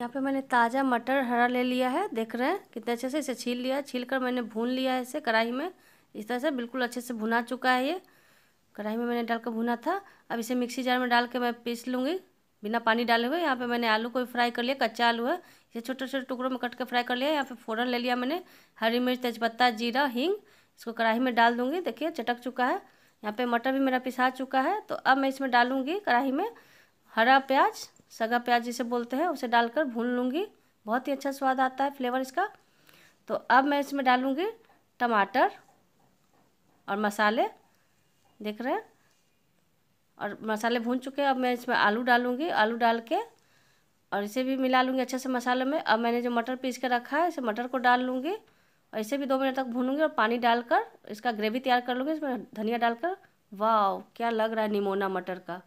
यहाँ पे मैंने ताज़ा मटर हरा ले लिया है देख रहे हैं कितने अच्छे से इसे छील लिया छील कर मैंने भून लिया है इसे कढ़ाई में इस तरह से बिल्कुल अच्छे से भुना चुका है ये कढ़ाई में मैंने डाल कर भुना था अब इसे मिक्सी जार में डाल के मैं पीस लूँगी बिना पानी डाले हुए यहाँ पे मैंने आलू को फ्राई कर लिया कच्चा आलू है इसे छोटे छोटे टुकड़ों में कट के फ्राई कर लिया यहाँ पे फ़ोरन ले लिया मैंने हरी मिर्च तेज़पत्ता जीरा हींग इसको कढ़ाई में डाल दूँगी देखिए चटक चुका है यहाँ पे मटर भी मेरा पिसा चुका है तो अब मैं इसमें डालूँगी कढ़ाई में हरा प्याज सगा प्याज जिसे बोलते हैं उसे डालकर भून लूँगी बहुत ही अच्छा स्वाद आता है फ्लेवर इसका तो अब मैं इसमें डालूँगी टमाटर और मसाले देख रहे हैं और मसाले भून चुके हैं अब मैं इसमें आलू डालूँगी आलू डाल के और इसे भी मिला लूँगी अच्छे से मसाले में अब मैंने जो मटर पीस के रखा है इसे मटर को डाल लूँगी और इसे भी दो मिनट तक भूनूंगी और पानी डालकर इसका ग्रेवी तैयार कर लूँगी इसमें धनिया डालकर वाह क्या लग रहा है निमोना मटर का